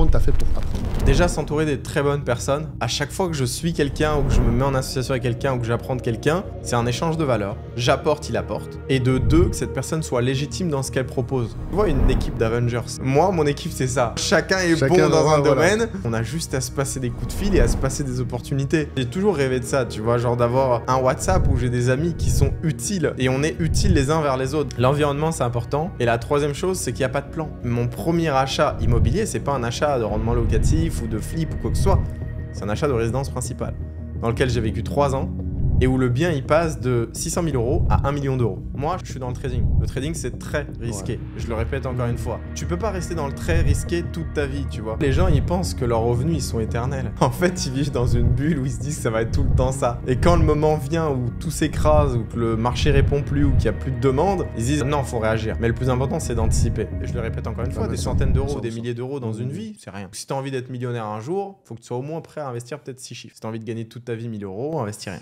Comment t'as fait pour apprendre Déjà s'entourer des très bonnes personnes. À chaque fois que je suis quelqu'un ou que je me mets en association avec quelqu'un ou que j'apprends de quelqu'un, c'est un échange de valeurs. J'apporte, il apporte. Et de deux, que cette personne soit légitime dans ce qu'elle propose. Tu vois une équipe d'Avengers. Moi, mon équipe, c'est ça. Chacun est bon dans un, domaine. On a juste à se passer des coups de fil et à se passer des opportunités. J'ai toujours rêvé de ça, tu vois, genre d'avoir un WhatsApp où j'ai des amis qui sont utiles et on est utiles les uns vers les autres. L'environnement, c'est important. Et la troisième chose, c'est qu'il n'y a pas de plan. Mon premier achat immobilier, c'est pas un achat de rendement locatif ou de flip ou quoi que ce soit. C'est un achat de résidence principale, dans lequel j'ai vécu 3 ans, et où le bien il passe de 600 000 euros à 1 million d'euros. Moi, je suis dans le trading. Le trading, c'est très risqué. Je le répète encore une fois. Tu peux pas rester dans le très risqué toute ta vie, tu vois. Les gens, ils pensent que leurs revenus, ils sont éternels. En fait, ils vivent dans une bulle où ils se disent que ça va être tout le temps ça. Et quand le moment vient où tout s'écrase, ou que le marché répond plus, ou qu'il y a plus de demande, ils disent non, faut réagir. Mais le plus important, c'est d'anticiper. Et je le répète encore une fois, des centaines d'euros, des milliers d'euros dans une vie, c'est rien. Mm. Si t'as envie d'être millionnaire un jour, faut que tu sois au moins prêt à investir peut-être 6 chiffres. Si as envie de gagner toute ta vie 1000 euros, investis rien.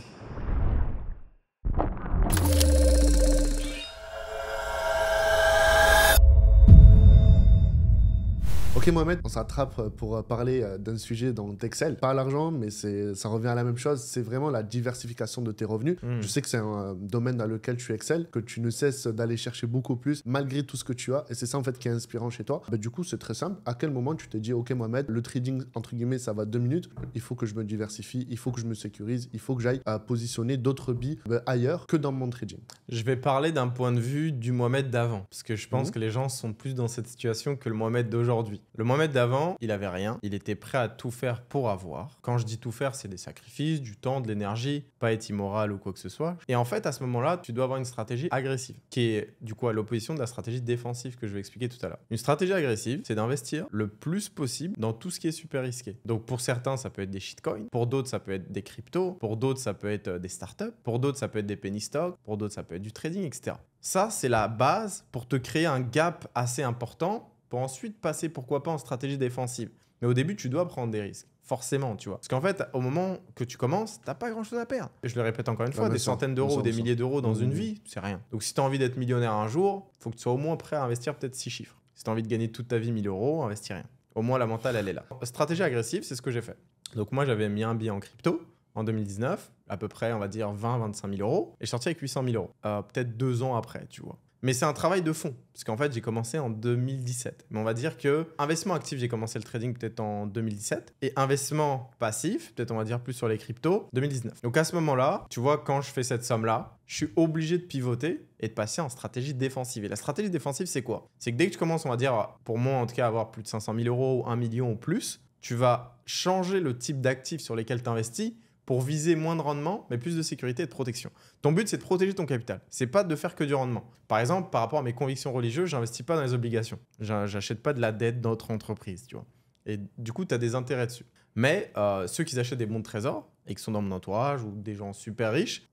Mohamed, on s'attrape euh, pour euh, parler euh, d'un sujet dont Excel, pas l'argent, mais ça revient à la même chose. C'est vraiment la diversification de tes revenus. Hmm. Je sais que c'est un domaine dans lequel tu excelles, que tu ne cesses d'aller chercher beaucoup plus malgré tout ce que tu as. Et c'est ça, en fait, qui est inspirant chez toi. Bah, du coup, c'est très simple. À quel moment tu te dis OK, Mohamed, le trading, entre guillemets, ça va deux minutes. Il faut que je me diversifie, il faut que je me sécurise, il faut que j'aille positionner d'autres billes bah, ailleurs que dans mon trading. Je vais parler d'un point de vue du Mohamed d'avant, parce que je pense mmh. que les gens sont plus dans cette situation que le Mohamed d'aujourd'hui. Le Mohamed d'avant, il avait rien, il était prêt à tout faire pour avoir. Quand je dis tout faire, c'est des sacrifices, du temps, de l'énergie, pas être immoral ou quoi que ce soit. Et en fait, à ce moment-là, tu dois avoir une stratégie agressive, qui est du coup à l'opposition de la stratégie défensive que je vais expliquer tout à l'heure. Une stratégie agressive, c'est d'investir le plus possible dans tout ce qui est super risqué. Donc pour certains, ça peut être des shitcoins, pour d'autres, ça peut être des cryptos, pour d'autres, ça peut être euh, des startups, pour d'autres, ça peut être des penny stocks, pour d'autres, ça peut être du trading, etc. Ça, c'est la base pour te créer un gap assez important pour ensuite passer, pourquoi pas, en stratégie défensive. Mais au début, tu dois prendre des risques. Forcément, tu vois. Parce qu'en fait, au moment que tu commences, t'as pas grand chose à perdre. Et je le répète encore une bah, fois, bah, des centaines d'euros des milliers d'euros dans une mmh. vie, c'est rien. Donc si tu as envie d'être millionnaire un jour, faut que tu sois au moins prêt à investir peut-être six chiffres. Si tu as envie de gagner toute ta vie 1000 euros, investis rien. Au moins, la mentale, elle est là. Stratégie agressive, c'est ce que j'ai fait. Donc moi, j'avais mis un billet en crypto en 2019, à peu près, on va dire 20-25 000 euros, et je sorti avec 800 000 euros. Euh, peut-être deux ans après, tu vois. Mais c'est un travail de fond, parce qu'en fait, j'ai commencé en 2017. Mais on va dire que investissement actif, j'ai commencé le trading peut-être en 2017, et investissement passif, peut-être on va dire plus sur les cryptos, 2019. Donc à ce moment-là, tu vois, quand je fais cette somme-là, je suis obligé de pivoter et de passer en stratégie défensive. Et la stratégie défensive, c'est quoi C'est que dès que tu commences, on va dire, pour moi en tout cas, avoir plus de 500 000 euros ou 1 million ou plus, tu vas changer le type d'actifs sur lesquels tu investis pour viser moins de rendement, mais plus de sécurité et de protection. Ton but, c'est de protéger ton capital. C'est pas de faire que du rendement. Par exemple, par rapport à mes convictions religieuses, j'investis pas dans les obligations. J'achète pas de la dette d'autres entreprises, tu vois. Et du coup, tu as des intérêts dessus. Mais euh, ceux qui achètent des bons de trésor et qui sont dans mon entourage ou des gens super riches,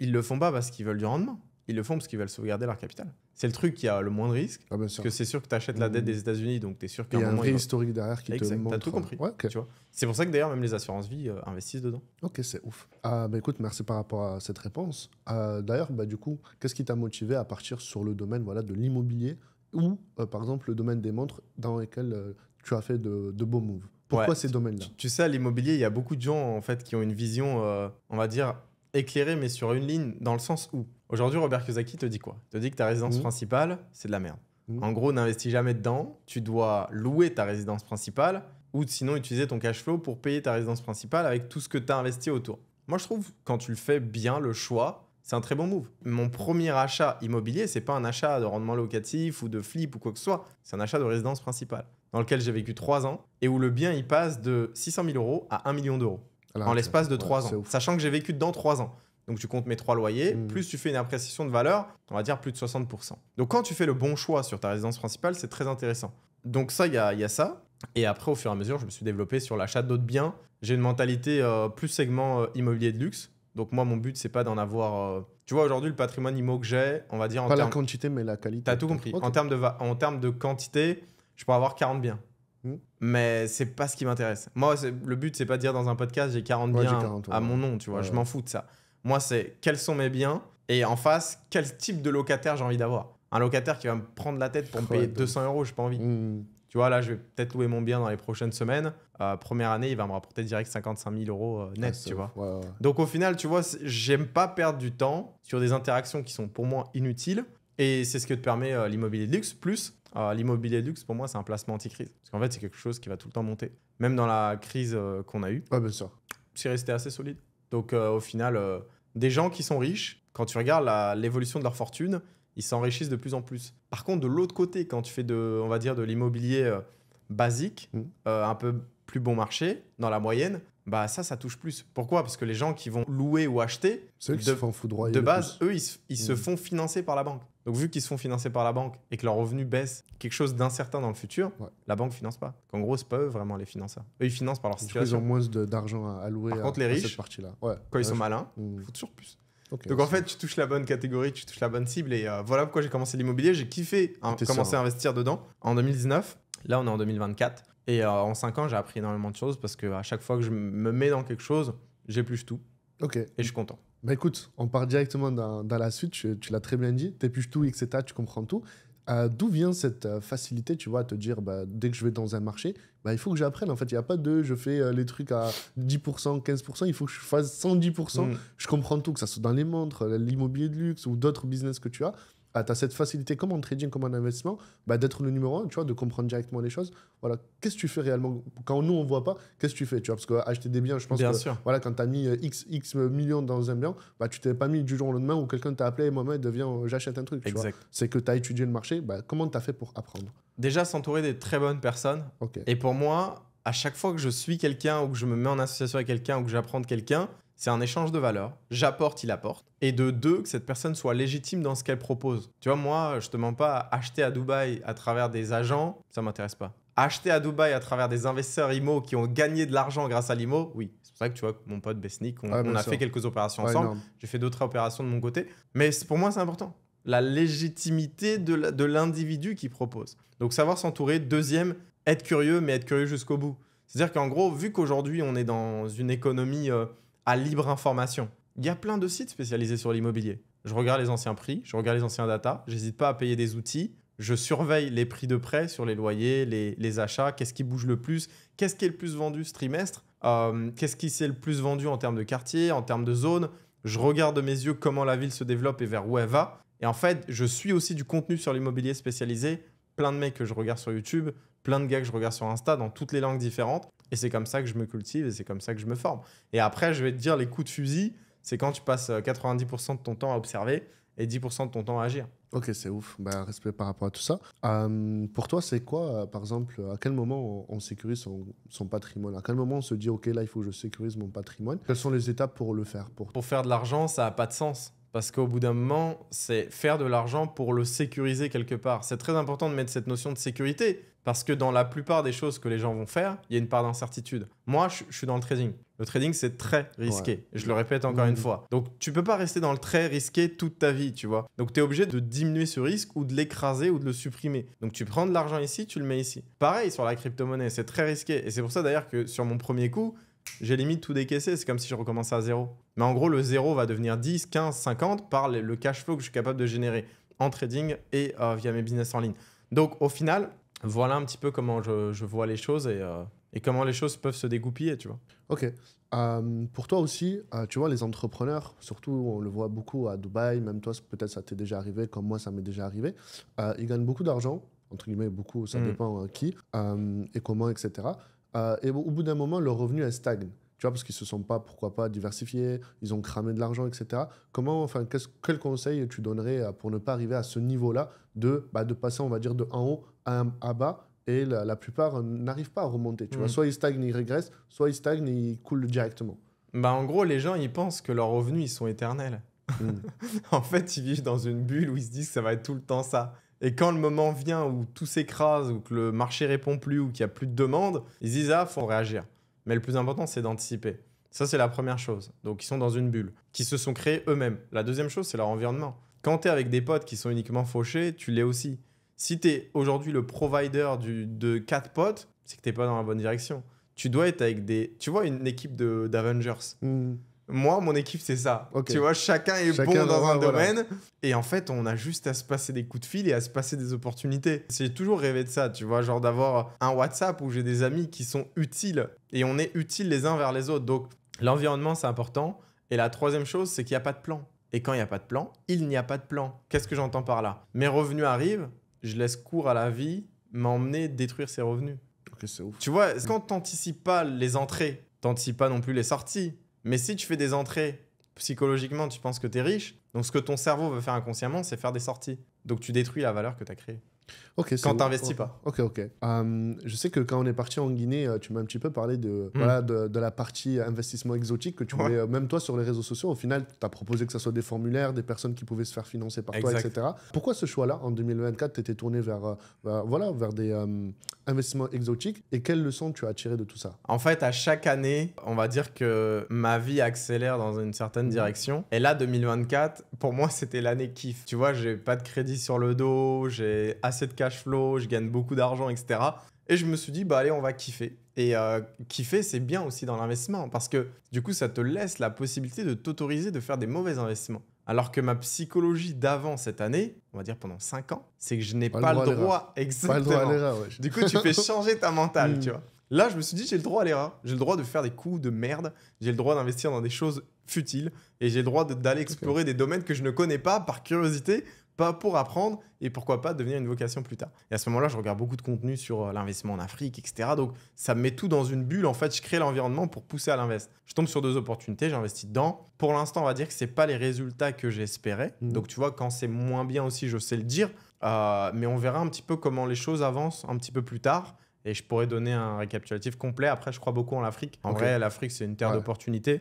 ils le font pas parce qu'ils veulent du rendement. Ils le font parce qu'ils veulent sauvegarder leur capital. C'est le truc qui a le moins de risques, ah, parce que c'est sûr que tu achètes la dette des mm. États-Unis, donc tu es sûr qu'il Il y a un vrai historique derrière qui te montre. as tout compris. Hein. C'est pour ça que d'ailleurs, même les assurances vie euh, investissent dedans. Ok, c'est ouf. Ah, bah, écoute, merci par rapport à cette réponse. Euh, d'ailleurs, bah, du coup, qu'est-ce qui t'a motivé à partir sur le domaine voilà, de l'immobilier ou, euh, par exemple, le domaine des montres dans lesquels tu as fait de, beaux moves Pourquoi ces domaines-là tu, sais, à l'immobilier, il y a beaucoup de gens en fait, qui ont une vision, on va dire, éclairée, mais sur une ligne, dans le sens où Aujourd'hui, Robert Kiyosaki te dit quoi Il te dit que ta résidence mmh. principale, c'est de la merde. Mmh. En gros, n'investis jamais dedans. Tu dois louer ta résidence principale ou sinon utiliser ton cash flow pour payer ta résidence principale avec tout ce que tu as investi autour. Moi, je trouve quand tu le fais bien, le choix, c'est un très bon move. Mon premier achat immobilier, c'est pas un achat de rendement locatif ou de flip ou quoi que ce soit. C'est un achat de résidence principale dans lequel j'ai vécu trois ans et où le bien il passe de 600 000 euros à 1 million d'euros ah en l'espace de trois ans, sachant que j'ai vécu dedans trois ans. Donc tu comptes mes trois loyers, mmh. plus tu fais une appréciation de valeur, on va dire plus de 60%. Donc quand tu fais le bon choix sur ta résidence principale, c'est très intéressant. Donc ça, il y a, y a, ça. Et après, au fur et à mesure, je me suis développé sur l'achat d'autres biens. J'ai une mentalité euh, plus segment euh, immobilier de luxe. Donc moi, mon but, c'est pas d'en avoir... Euh, tu vois, aujourd'hui, le patrimoine immo que j'ai, on va dire... En pas la quantité, mais la qualité. T'as tout compris. En, termes de en termes de quantité, je pourrais avoir 40 biens. Mmh. Mais c'est pas ce qui m'intéresse. Moi, le but, c'est pas de dire dans un podcast, j'ai 40 biens à mon nom, tu vois. Je m'en fous de ça. Moi, c'est quels sont mes biens et en face, quel type de locataire j'ai envie d'avoir. Un locataire qui va me prendre la tête pour me oh, payer 200 euros, j'ai pas envie. Mmh. Tu vois, là, je vais peut-être louer mon bien dans les prochaines semaines. Euh, première année, il va me rapporter direct 55 000 euros euh, net, ah, tu vois. Donc au final, tu vois, j'aime pas perdre du temps sur des interactions qui sont pour moi inutiles. Et c'est ce que te permet euh, l'immobilier de luxe. Plus, l'immobilier de luxe, pour moi, c'est un placement anti-crise. Parce qu'en fait, c'est quelque chose qui va tout le temps monter. Même dans la crise qu'on a eue. Ouais, bien sûr. C'est resté assez solide. Donc euh, au final, euh, des gens qui sont riches, quand tu regardes l'évolution de leur fortune, ils s'enrichissent de plus en plus. Par contre, de l'autre côté, quand tu fais de, on va dire, de l'immobilier euh, basique, mmh. un peu plus bon marché, dans la moyenne, bah ça, ça touche plus. Pourquoi Parce que les gens qui vont louer ou acheter, de, base, eux, ils, se mmh. font financer par la banque. Donc vu qu'ils sont financés par la banque et que leurs revenus baissent, quelque chose d'incertain dans le futur, la banque finance pas. En gros, c'est pas eux vraiment les financeurs. Eux, ils financent par leur situation. ils ont moins d'argent à allouer par à, les riches, cette partie-là. quand ils sont malins, mmh. ils font toujours plus. Donc en fait, tu touches la bonne catégorie, tu touches la bonne cible. Et euh, voilà pourquoi j'ai commencé l'immobilier. J'ai kiffé hein, commencer à hein. investir dedans en 2019. Là, on est en 2024. Et euh, en 5 ans, j'ai appris énormément de choses parce que à chaque fois que je me mets dans quelque chose, j'épluche tout. Et je suis content. Bah, écoute, on part directement dans, la suite, tu, l'as très bien dit, t'épuches tout, etc., tu comprends tout. Euh, d'où vient cette euh, facilité, tu vois, à te dire, bah, dès que je vais dans un marché, bah, il faut que j'apprenne. En fait, il n'y a pas de je fais euh, les trucs à 10%, 15%, il faut que je fasse 110%. Mm. Je comprends tout, que ça soit dans les montres, l'immobilier de luxe ou d'autres business que tu as ah, as cette facilité, comme en trading, comme en investissement, bah, d'être le numéro un, tu vois, de comprendre directement les choses. Voilà, qu'est-ce que tu fais réellement Quand nous, on voit pas, qu'est-ce que tu fais tu vois Parce que acheter des biens, je pense que Voilà, quand tu as mis euh, X, millions dans un bien, bah, tu t'es pas mis du jour au lendemain où quelqu'un t'a appelé et Mohamed, euh, j'achète un truc. C'est que tu as étudié le marché. Bah, comment tu as fait pour apprendre Déjà, s'entourer des très bonnes personnes. Et pour moi, à chaque fois que je suis quelqu'un ou que je me mets en association avec quelqu'un ou que j'apprends de quelqu'un, c'est un échange de valeurs. J'apporte, il apporte. Et de deux, que cette personne soit légitime dans ce qu'elle propose. Tu vois, moi, je te mens pas, acheter à Dubaï à travers des agents, ça m'intéresse pas. Acheter à Dubaï à travers des investisseurs IMO qui ont gagné de l'argent grâce à l'IMO, oui. C'est pour ça que tu vois, mon pote Besnik, on, a fait quelques opérations ensemble. J'ai fait d'autres opérations de mon côté. Mais pour moi, c'est important. La légitimité de l'individu qui propose. Donc, savoir s'entourer. Deuxième, être curieux, mais être curieux jusqu'au bout. C'est-à-dire qu'en gros, vu qu'aujourd'hui, on est dans une économie. Euh, à libre information. Il y a plein de sites spécialisés sur l'immobilier. Je regarde les anciens prix, je regarde les anciens data, j'hésite pas à payer des outils, je surveille les prix de prêt sur les loyers, les, achats, qu'est-ce qui bouge le plus, qu'est-ce qui est le plus vendu ce trimestre, euh, qu'est-ce qui s'est le plus vendu en termes de quartier, en termes de zone. Je regarde de mes yeux comment la ville se développe et vers où elle va. Et en fait, je suis aussi du contenu sur l'immobilier spécialisé, plein de mecs que je regarde sur YouTube, plein de gars que je regarde sur Insta dans toutes les langues différentes. Et c'est comme ça que je me cultive et c'est comme ça que je me forme. Et après, je vais te dire, les coups de fusil, c'est quand tu passes 90% euh, de ton temps à observer et 10% de ton temps à agir. Ok, c'est ouf. Ben, respect par rapport à tout ça. Euh, pour toi, c'est quoi, euh, par exemple, à quel moment on, sécurise son, patrimoine À quel moment on se dit, ok, là, il faut que je sécurise mon patrimoine Quelles sont les étapes pour le faire pour... pour faire de l'argent, ça n'a pas de sens. Parce qu'au bout d'un moment, c'est faire de l'argent pour le sécuriser quelque part. C'est très important de mettre cette notion de sécurité. Parce que dans la plupart des choses que les gens vont faire, il y a une part d'incertitude. Moi, je, suis dans le trading. Le trading, c'est très risqué. Je le répète encore une mmh. fois. Donc, tu peux pas rester dans le très risqué toute ta vie, tu vois. Donc, tu es obligé de diminuer ce risque ou de l'écraser ou de le supprimer. Donc, tu prends de l'argent ici, tu le mets ici. Pareil sur la crypto-monnaie, c'est très risqué. Et c'est pour ça d'ailleurs que sur mon premier coup, j'ai limite tout décaissé. C'est comme si je recommençais à zéro. Mais en gros, le zéro va devenir 10, 15, 50 par le cash flow que je suis capable de générer en trading et euh, via mes business en ligne. Donc au final, voilà un petit peu comment je, vois les choses euh, et, comment les choses peuvent se dégoupiller, tu vois. Ok. Euh, pour toi aussi, tu vois, les entrepreneurs, surtout on le voit beaucoup à Dubaï, même toi peut-être ça t'est déjà arrivé, comme moi ça m'est déjà arrivé, ils gagnent beaucoup d'argent, entre guillemets beaucoup, ça mm. dépend hein, qui et comment, etc. Euh, et au bout d'un moment, leur revenu, stagne, stagne Tu vois, parce qu'ils ne se sont pas, pourquoi pas, diversifiés, ils ont cramé de l'argent, etc. Comment, enfin, quel conseil tu donnerais pour ne pas arriver à ce niveau-là de, bah, de passer, on va dire, de en haut à, bas et la, plupart n'arrivent pas à remonter. Tu vois, mm. soit ils stagnent, ils régressent, soit ils stagnent et ils coulent directement. Bah, en gros, les gens, ils pensent que leurs revenus, ils sont éternels. Mm. en fait, ils vivent dans une bulle où ils se disent que ça va être tout le temps ça. Et quand le moment vient où tout s'écrase, ou que le marché répond plus, ou qu'il n'y a plus de demande, ils disent Ah, faut réagir. Mais le plus important, c'est d'anticiper. Ça, c'est la première chose. Donc, ils sont dans une bulle, qui se sont créés eux-mêmes. La deuxième chose, c'est leur environnement. Quand tu es avec des potes qui sont uniquement fauchés, tu l'es aussi. Si tu es aujourd'hui le provider de quatre potes, c'est que tu pas dans la bonne direction. Tu dois être avec des. Tu vois, une équipe d'Avengers. Mm. Moi, mon équipe, c'est ça. Tu vois, chacun est bon dans un, domaine. Et en fait, on a juste à se passer des coups de fil et à se passer des opportunités. J'ai toujours rêvé de ça, tu vois, genre d'avoir un WhatsApp où j'ai des amis qui sont utiles et on est utiles les uns vers les autres. Donc, l'environnement, c'est important. Et la troisième chose, c'est qu'il n'y a pas de plan. Et quand il n'y a pas de plan, il n'y a pas de plan. Qu'est-ce que j'entends par là Mes revenus arrivent, je laisse cours à la vie m'emmener détruire ses revenus. c'est ouf. Tu vois, quand t'anticipe pas les entrées, t'anticipe pas non plus les sorties. Mais si tu fais des entrées, psychologiquement, tu penses que tu es riche, donc ce que ton cerveau veut faire inconsciemment, c'est faire des sorties. Donc tu détruis la valeur que tu as créée quand tu pas. Ok, ok. Euh, je sais que quand on est parti en Guinée, euh, tu m'as un petit peu parlé de, hmm. voilà, de, de, la partie investissement exotique que tu voulais, euh, même toi sur les réseaux sociaux, au final, tu as proposé que ce soit des formulaires, des personnes qui pouvaient se faire financer par toi, etc. Pourquoi ce choix-là en 2024 Tu étais tourné vers, voilà, vers des investissements exotiques et quelles leçons tu as tirées de tout ça En fait, à chaque année, on va dire que ma vie accélère dans une certaine hmm. direction. Et là, 2024, pour moi, c'était l'année kiff. Tu vois, j'ai pas de crédit sur le dos, j'ai assez de cash flow, je gagne beaucoup d'argent, etc. Et je me suis dit, bah allez, on va kiffer. Et euh, kiffer, c'est bien aussi dans l'investissement, parce que du coup, ça te laisse la possibilité de t'autoriser de faire des mauvais investissements. Alors que ma psychologie d'avant cette année, on va dire pendant 5 ans, c'est que je n'ai pas, le droit, exactement. Du coup, tu fais changer ta mental. Hmm. tu vois. Là, je me suis dit, j'ai le droit à l'erreur, j'ai le droit de faire des coups de merde, j'ai le droit d'investir dans des choses futiles, et j'ai le droit d'aller explorer des domaines que je ne connais pas par curiosité pas pour apprendre et pourquoi pas devenir une vocation plus tard. Et à ce moment-là, je regarde beaucoup de contenu sur euh, l'investissement en Afrique, etc. Donc ça me met tout dans une bulle. En fait, je crée l'environnement pour pousser à l'invest. Je tombe sur deux opportunités, j'investis dedans. Pour l'instant, on va dire que c'est pas les résultats que j'espérais. Mmh. Donc tu vois, quand c'est moins bien aussi, je sais le dire. Euh, mais on verra un petit peu comment les choses avancent un petit peu plus tard et je pourrais donner un récapitulatif complet. Après, je crois beaucoup en l'Afrique. En vrai, l'Afrique, c'est une terre d'opportunités.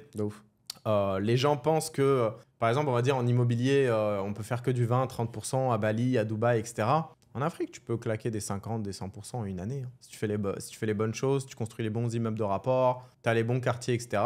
Euh, les gens pensent que, par exemple, on va dire en immobilier, euh, on peut faire que du 20, 30% à Bali, à Dubaï, etc. En Afrique, tu peux claquer des 50, des 100% en une année. Hein. Si, tu fais les bonnes choses, tu construis les bons immeubles de rapport, tu as les bons quartiers, etc.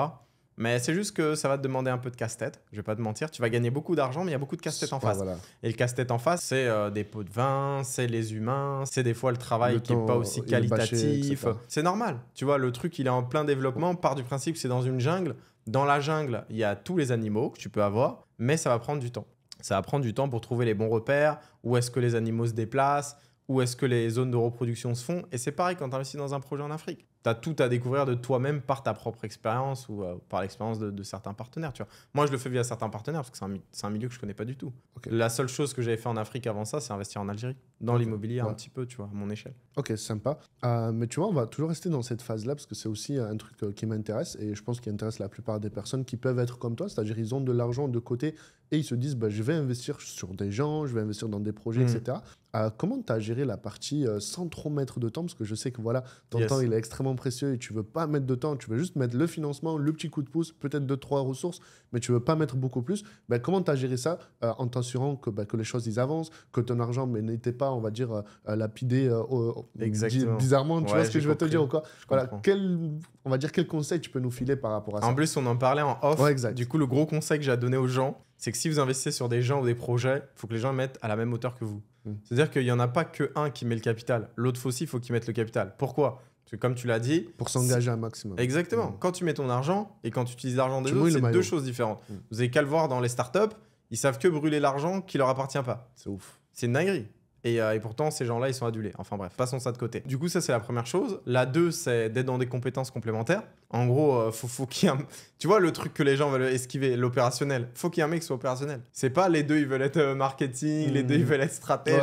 Mais c'est juste que ça va te demander un peu de casse-tête. Je vais pas te mentir, tu vas gagner beaucoup d'argent, mais il y a beaucoup de casse-tête en face. Et le casse-tête en face, c'est euh, des pots de vin, c'est les humains, c'est des fois le travail qui n'est pas aussi qualitatif. C'est normal. Tu vois, le truc, il est en plein développement. Part du principe que c'est dans une jungle. Dans la jungle, il y a tous les animaux que tu peux avoir, mais ça va prendre du temps. Ça va prendre du temps pour trouver les bons repères, où est-ce que les animaux se déplacent, où est-ce que les zones de reproduction se font. Et c'est pareil quand tu investis dans un projet en Afrique tu as tout à découvrir de toi-même par ta propre expérience ou euh, par l'expérience de, certains partenaires. Tu vois. Moi, je le fais via certains partenaires parce que c'est un, milieu que je connais pas du tout. La seule chose que j'avais fait en Afrique avant ça, c'est investir en Algérie, dans l'immobilier un petit peu, tu vois, à mon échelle. Ok, sympa. Euh, mais tu vois, on va toujours rester dans cette phase-là parce que c'est aussi euh, un truc qui m'intéresse et je pense qu'il intéresse la plupart des personnes qui peuvent être comme toi, c'est-à-dire ils ont de l'argent de côté et ils se disent bah, je vais investir sur des gens, je vais investir dans des projets, mm. etc comment tu as géré la partie euh, sans trop mettre de temps Parce que je sais que voilà, ton temps il est extrêmement précieux et tu veux pas mettre de temps, tu veux juste mettre le financement, le petit coup de pouce, peut-être deux, trois ressources, mais tu veux pas mettre beaucoup plus. Ben, comment tu as géré ça euh, en t'assurant que, ben, que les choses ils avancent, que ton argent ben, n'était pas, on va dire, euh, lapidé bizarrement Tu vois ce que je veux te dire ou quoi voilà, quel, On va dire quel conseil tu peux nous filer par rapport à ça En plus, on en parlait en off. Du coup, le gros conseil que j'ai à donner aux gens, c'est que si vous investissez sur des gens ou des projets, il faut que les gens mettent à la même hauteur que vous. Mm. C'est-à-dire qu'il n'y en a pas que un qui met le capital. L'autre aussi, il faut qu'il mette le capital. Pourquoi Parce que comme tu l'as dit... Pour s'engager un maximum. Exactement. Mm. Quand tu mets ton argent et quand tu utilises l'argent des autres, c'est deux choses différentes. Mm. Vous n'avez qu'à le voir dans les startups, ils savent que brûler l'argent qui leur appartient pas. C'est ouf. C'est une dinguerie. Euh, et, pourtant ces gens-là ils sont adulés. Enfin bref, passons ça de côté. Du coup ça c'est la première chose. La deux c'est d'être dans des compétences complémentaires. En gros, euh, faut, faut qu'il y ait un... Tu vois le truc que les gens veulent esquiver, l'opérationnel. Faut qu'il y ait un mec qui soit opérationnel. C'est pas les deux ils veulent être euh, marketing, les deux ils mmh. veulent être stratège.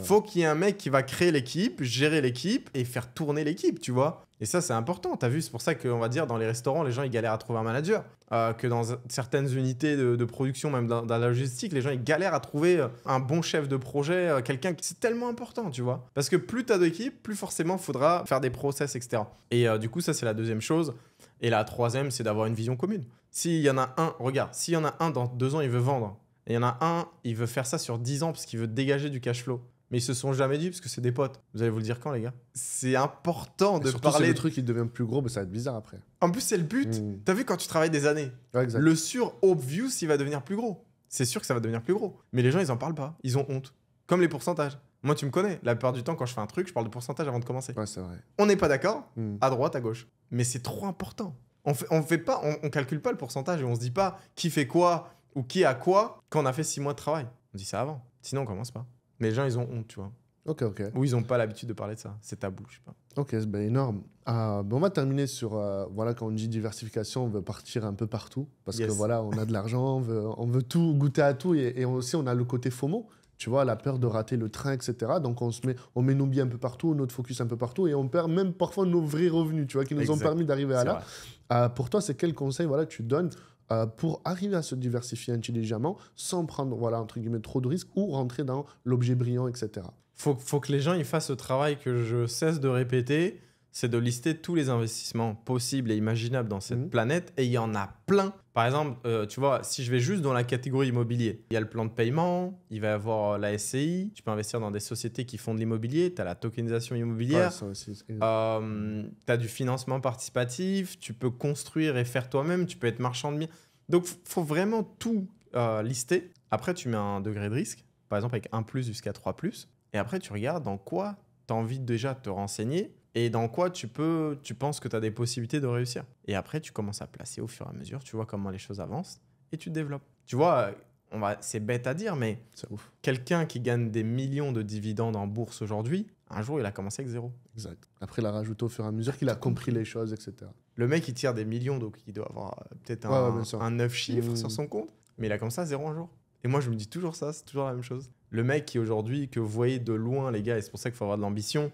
faut qu'il y ait un mec qui va créer l'équipe, gérer l'équipe et faire tourner l'équipe, tu vois. Et ça, c'est important. T'as vu, c'est pour ça qu'on va dire dans les restaurants, les gens ils galèrent à trouver un manager. Euh, que dans certaines unités de, production, même dans, la logistique, les gens ils galèrent à trouver euh, un bon chef de projet, euh, quelqu'un qui. C'est tellement important, tu vois. Parce que plus t'as d'équipe, plus forcément faudra faire des process, etc. Et du coup, ça, c'est la deuxième chose. Et la troisième, c'est d'avoir une vision commune. S'il y en a un, regarde, s'il y en a un dans deux ans, il veut vendre. Et il y en a un, il veut faire ça sur dix ans parce qu'il veut dégager du cash flow mais ils se sont jamais dit parce que c'est des potes. Vous allez vous le dire quand, les gars C'est important de parler. Si le truc il devient plus gros, mais ça va être bizarre après. En plus, c'est le but. Hmm. T'as vu quand tu travailles des années Le sur obvious, il va devenir plus gros. C'est sûr que ça va devenir plus gros. Mais les gens, ils en parlent pas. Ils ont honte. Comme les pourcentages. Moi, tu me connais. La plupart du temps, quand je fais un truc, je parle de pourcentage avant de commencer. Ouais, c'est vrai. On n'est pas d'accord hmm. À droite, à gauche. Mais c'est trop important. On fait, on fait pas, on, calcule pas le pourcentage et on se dit pas qui fait quoi ou qui a quoi quand on a fait six mois de travail. On dit ça avant. Sinon, on commence pas. Mais les gens, ils ont honte, tu vois. Ok, ok. Ou ils n'ont pas l'habitude de parler de ça. C'est tabou, je sais pas. Ok, c'est ben énorme. Euh, ben on va terminer sur, euh, voilà, quand on dit diversification, on veut partir un peu partout. Parce que voilà, on a de l'argent, on veut, on veut, tout goûter à tout. Et, aussi, on a le côté FOMO, tu vois, la peur de rater le train, etc. Donc on, se met, on met nos billets un peu partout, notre focus un peu partout. Et on perd même parfois nos vrais revenus, tu vois, qui nous ont permis d'arriver à là. Euh, pour toi, c'est quel conseil voilà, tu donnes euh, pour arriver à se diversifier intelligemment sans prendre, voilà, entre guillemets, trop de risques ou rentrer dans l'objet brillant, etc. Faut, faut que les gens ils fassent ce travail que je cesse de répéter c'est de lister tous les investissements possibles et imaginables dans cette mhm. planète et il y en a plein. Par exemple, euh, tu vois, si je vais juste dans la catégorie immobilier, il y a le plan de paiement, il va y avoir la SCI, tu peux investir dans des sociétés qui font de l'immobilier, tu as la tokenisation immobilière, tu euh, as du financement participatif, tu peux construire et faire toi-même, tu peux être marchand de biens. Donc, faut vraiment tout euh, lister. Après, tu mets un degré de risque, par exemple avec 1 jusqu'à 3 ⁇ et après, tu regardes dans quoi tu as envie déjà de te renseigner et dans quoi tu peux, tu penses que tu as des possibilités de réussir. Et après, tu commences à placer au fur et à mesure, tu vois comment les choses avancent et tu te développes. Tu vois, on va, c'est bête à dire, mais quelqu'un qui gagne des millions de dividendes en bourse aujourd'hui, un jour, il a commencé avec zéro. Exact. Après, il a rajouté au fur et à mesure qu'il a compris les choses, etc. Le mec, il tire des millions, donc il doit avoir euh, peut-être un, un 9 chiffres mmh. sur son compte, mais il a commencé à zéro un jour. Et moi, je me dis toujours ça, c'est toujours la même chose. Le mec qui aujourd'hui, que vous voyez de loin, les gars, et c'est pour ça qu'il faut avoir de l'ambition,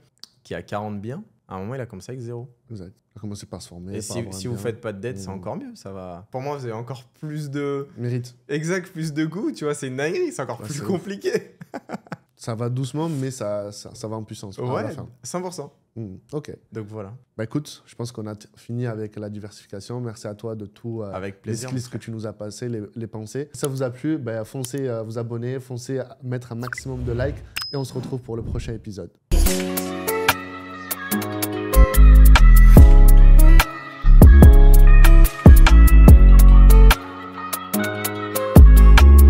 qui a 40 biens, à un moment, il a commencé avec zéro. Exact. Il a commencé par se former. Et si, vous faites pas de dette, c'est mm. encore mieux. Ça va. Pour moi, vous avez encore plus de. Mérite. Exact, plus de goût. Tu vois, c'est une dinguerie. C'est encore plus compliqué. ça va doucement, mais ça, ça, va en puissance. Ouais, 100%. Mm, ok. Donc voilà. Bah écoute, je pense qu'on a fini avec la diversification. Merci à toi de tout. Euh, avec plaisir. Les que tu nous as passé, les, pensées. Si ça vous a plu, Ben foncez euh, vous abonner, foncez mettre un maximum de likes et on se retrouve pour le prochain épisode.